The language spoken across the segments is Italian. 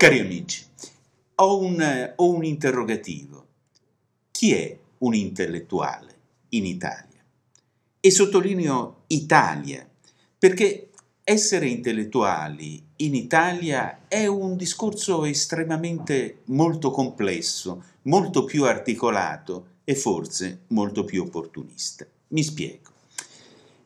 Cari amici, ho un, ho un interrogativo. Chi è un intellettuale in Italia? E sottolineo Italia, perché essere intellettuali in Italia è un discorso estremamente molto complesso, molto più articolato e forse molto più opportunista. Mi spiego.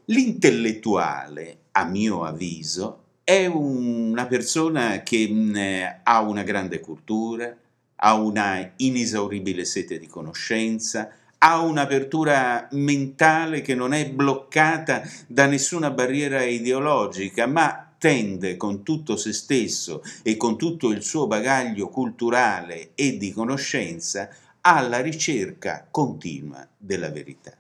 L'intellettuale, a mio avviso, è una persona che mh, mm, eh, ha una grande cultura, ha una inesauribile sete di conoscenza, ha un'apertura mentale che non è bloccata da nessuna barriera ideologica, ma tende con tutto se stesso e con tutto il suo bagaglio culturale e di conoscenza alla ricerca continua della verità.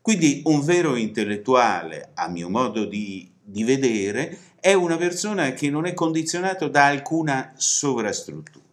Quindi un vero intellettuale, a mio modo di, di vedere, è una persona che non è condizionata da alcuna sovrastruttura.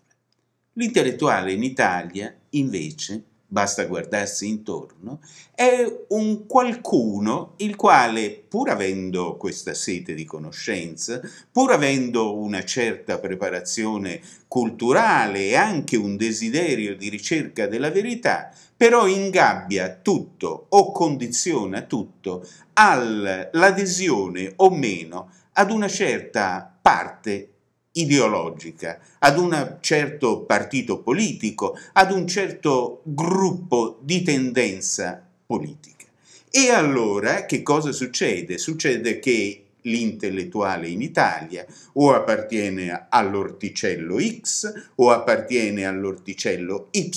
L'intellettuale in Italia, invece, basta guardarsi intorno, è un qualcuno il quale, pur avendo questa sete di conoscenza, pur avendo una certa preparazione culturale e anche un desiderio di ricerca della verità, però ingabbia tutto o condiziona tutto all'adesione o meno ad una certa parte ideologica, ad un certo partito politico, ad un certo gruppo di tendenza politica. E allora che cosa succede? Succede che l'intellettuale in Italia o appartiene all'orticello X o appartiene all'orticello Y,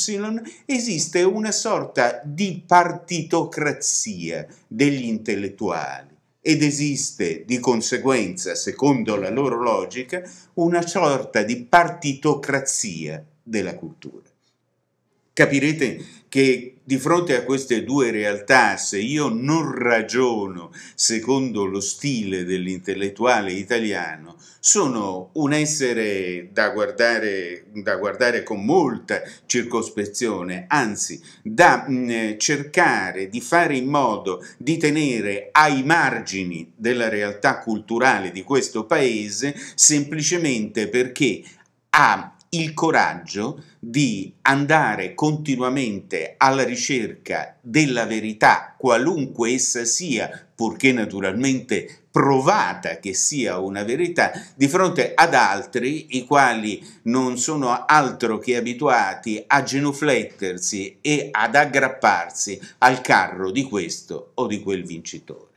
esiste una sorta di partitocrazia degli intellettuali ed esiste di conseguenza, secondo la loro logica, una sorta di partitocrazia della cultura capirete che di fronte a queste due realtà, se io non ragiono secondo lo stile dell'intellettuale italiano, sono un essere da guardare, da guardare con molta circospezione, anzi da mh, mm, cercare di fare in modo di tenere ai margini della realtà culturale di questo paese semplicemente perché ha il coraggio di andare continuamente alla ricerca della verità, qualunque essa sia, purché naturalmente provata che sia una verità, di fronte ad altri i quali non sono altro che abituati a genuflettersi e ad aggrapparsi al carro di questo o di quel vincitore.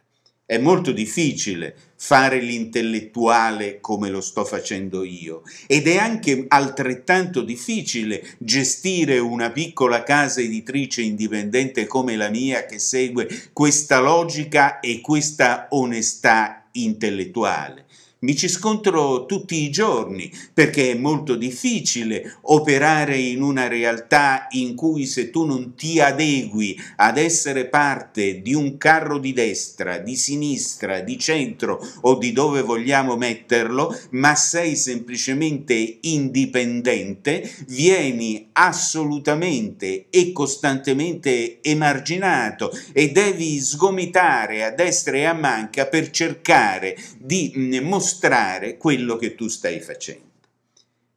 È molto difficile fare l'intellettuale come lo sto facendo io ed è anche altrettanto difficile gestire una piccola casa editrice indipendente come la mia che segue questa logica e questa onestà intellettuale. Mi ci scontro tutti i giorni perché è molto difficile operare in una realtà in cui se tu non ti adegui ad essere parte di un carro di destra, di sinistra, di centro o di dove vogliamo metterlo, ma sei semplicemente indipendente, vieni assolutamente e costantemente emarginato e devi sgomitare a destra e a manca per cercare di mm, mostrare mostrare quello che tu stai facendo.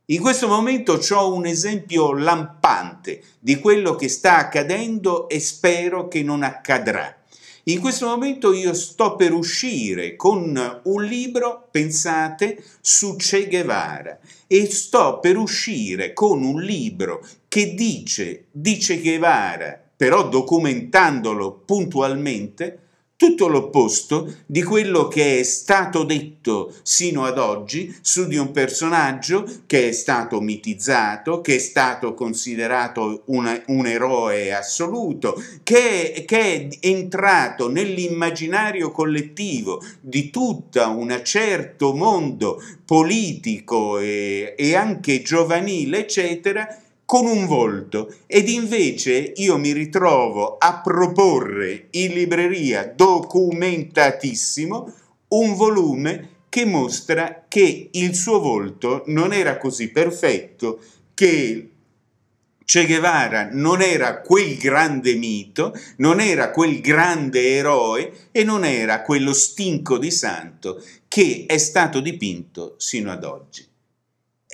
In questo momento ho un esempio lampante di quello che sta accadendo e spero che non accadrà. In questo momento io sto per uscire con un libro, pensate, su Che Guevara e sto per uscire con un libro che dice di Che Guevara, però documentandolo puntualmente, tutto l'opposto di quello che è stato detto sino ad oggi su di un personaggio che è stato mitizzato, che è stato considerato un, un eroe assoluto, che, che è entrato nell'immaginario collettivo di tutto un certo mondo politico e, e anche giovanile, eccetera, con un volto ed invece io mi ritrovo a proporre in libreria documentatissimo un volume che mostra che il suo volto non era così perfetto, che Che Guevara non era quel grande mito, non era quel grande eroe e non era quello stinco di santo che è stato dipinto sino ad oggi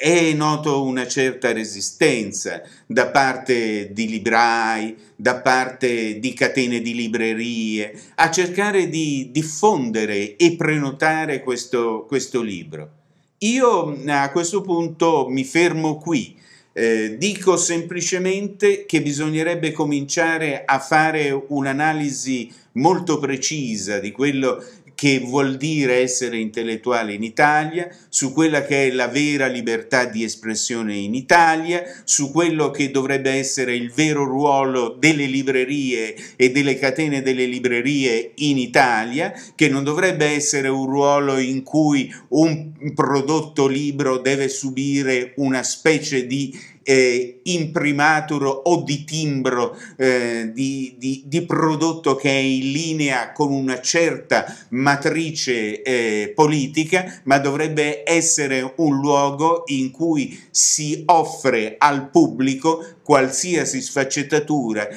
è noto una certa resistenza da parte di librai, da parte di catene di librerie, a cercare di diffondere e prenotare questo, questo libro. Io a questo punto mi fermo qui. Eh, dico semplicemente che bisognerebbe cominciare a fare un'analisi molto precisa di quello che vuol dire essere intellettuale in Italia, su quella che è la vera libertà di espressione in Italia, su quello che dovrebbe essere il vero ruolo delle librerie e delle catene delle librerie in Italia, che non dovrebbe essere un ruolo in cui un prodotto libro deve subire una specie di eh, imprimatur o di timbro eh, di, di, di, prodotto che è in linea con una certa matrice eh, politica, ma dovrebbe essere un luogo in cui si offre al pubblico qualsiasi sfaccettatura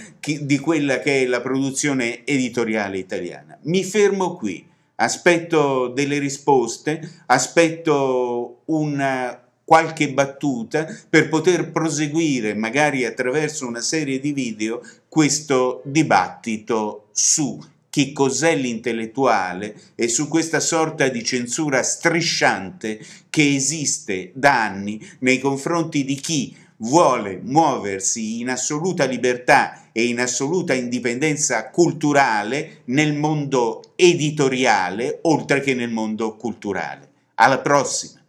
di quella che è la produzione editoriale italiana. Mi fermo qui aspetto delle risposte, aspetto una, qualche battuta per poter proseguire magari attraverso una serie di video questo dibattito su che cos'è l'intellettuale e su questa sorta di censura strisciante che esiste da anni nei confronti di chi vuole muoversi in assoluta libertà e in assoluta indipendenza culturale nel mondo editoriale oltre che nel mondo culturale. Alla prossima!